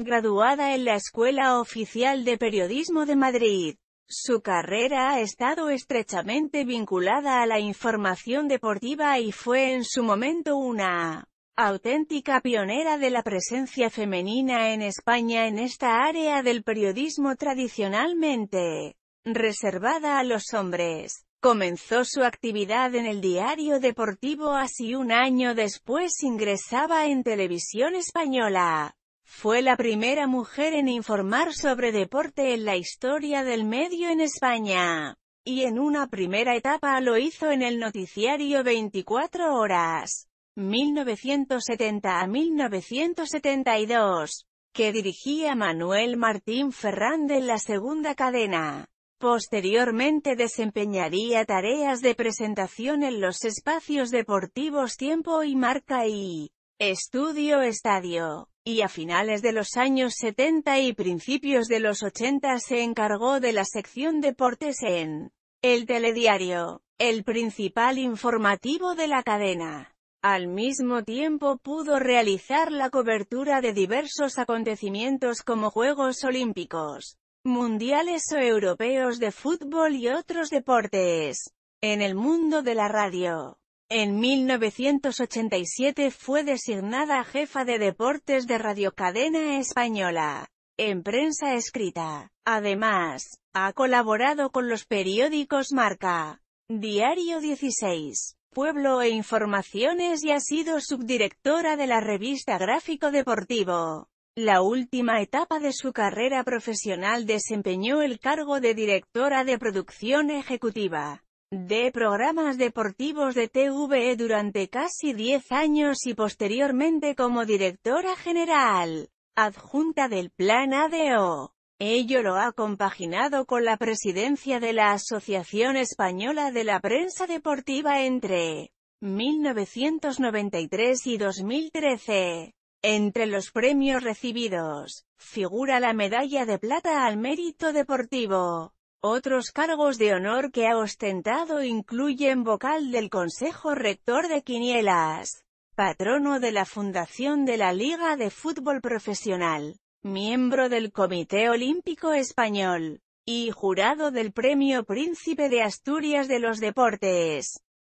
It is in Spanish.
Graduada en la Escuela Oficial de Periodismo de Madrid. Su carrera ha estado estrechamente vinculada a la información deportiva y fue en su momento una auténtica pionera de la presencia femenina en España en esta área del periodismo tradicionalmente reservada a los hombres. Comenzó su actividad en el diario deportivo así un año después ingresaba en televisión española. Fue la primera mujer en informar sobre deporte en la historia del medio en España. Y en una primera etapa lo hizo en el noticiario 24 horas, 1970 a 1972, que dirigía Manuel Martín Ferrand en la segunda cadena. Posteriormente desempeñaría tareas de presentación en los espacios deportivos Tiempo y Marca y Estudio Estadio y a finales de los años 70 y principios de los 80 se encargó de la sección deportes en el telediario, el principal informativo de la cadena. Al mismo tiempo pudo realizar la cobertura de diversos acontecimientos como Juegos Olímpicos, Mundiales o Europeos de Fútbol y otros deportes. En el mundo de la radio, en 1987 fue designada jefa de deportes de Radiocadena Española, en prensa escrita. Además, ha colaborado con los periódicos Marca, Diario 16, Pueblo e Informaciones y ha sido subdirectora de la revista Gráfico Deportivo. La última etapa de su carrera profesional desempeñó el cargo de directora de producción ejecutiva de programas deportivos de TVE durante casi 10 años y posteriormente como directora general adjunta del Plan ADO. Ello lo ha compaginado con la presidencia de la Asociación Española de la Prensa Deportiva entre 1993 y 2013. Entre los premios recibidos, figura la Medalla de Plata al Mérito Deportivo. Otros cargos de honor que ha ostentado incluyen vocal del Consejo Rector de Quinielas, patrono de la Fundación de la Liga de Fútbol Profesional, miembro del Comité Olímpico Español, y jurado del Premio Príncipe de Asturias de los Deportes.